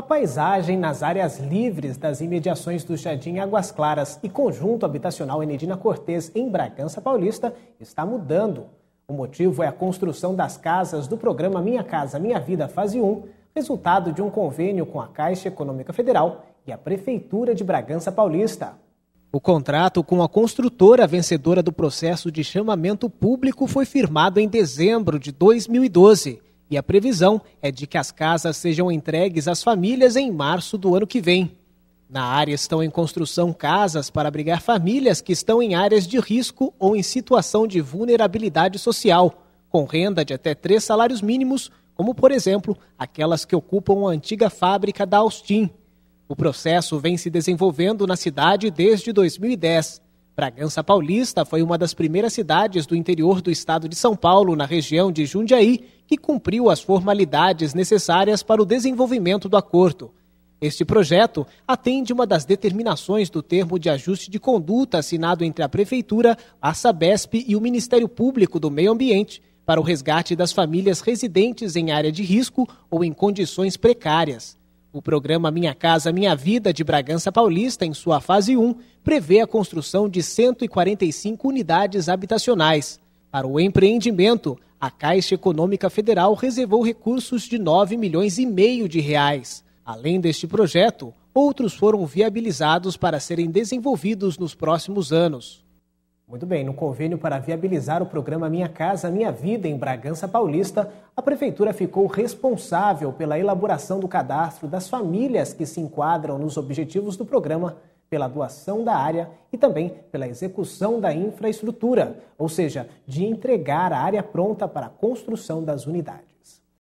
A paisagem nas áreas livres das imediações do Jardim Águas Claras e conjunto habitacional Enedina Cortez, em Bragança Paulista, está mudando. O motivo é a construção das casas do programa Minha Casa Minha Vida Fase 1, resultado de um convênio com a Caixa Econômica Federal e a Prefeitura de Bragança Paulista. O contrato com a construtora vencedora do processo de chamamento público foi firmado em dezembro de 2012 e a previsão é de que as casas sejam entregues às famílias em março do ano que vem. Na área estão em construção casas para abrigar famílias que estão em áreas de risco ou em situação de vulnerabilidade social, com renda de até três salários mínimos, como, por exemplo, aquelas que ocupam a antiga fábrica da Austin. O processo vem se desenvolvendo na cidade desde 2010. Bragança Paulista foi uma das primeiras cidades do interior do estado de São Paulo, na região de Jundiaí, que cumpriu as formalidades necessárias para o desenvolvimento do acordo. Este projeto atende uma das determinações do termo de ajuste de conduta assinado entre a Prefeitura, a Sabesp e o Ministério Público do Meio Ambiente para o resgate das famílias residentes em área de risco ou em condições precárias. O programa Minha Casa Minha Vida de Bragança Paulista, em sua fase 1, prevê a construção de 145 unidades habitacionais. Para o empreendimento, a Caixa Econômica Federal reservou recursos de 9 milhões e meio de reais. Além deste projeto, outros foram viabilizados para serem desenvolvidos nos próximos anos. Muito bem, no convênio para viabilizar o programa Minha Casa Minha Vida em Bragança Paulista, a Prefeitura ficou responsável pela elaboração do cadastro das famílias que se enquadram nos objetivos do programa, pela doação da área e também pela execução da infraestrutura, ou seja, de entregar a área pronta para a construção das unidades.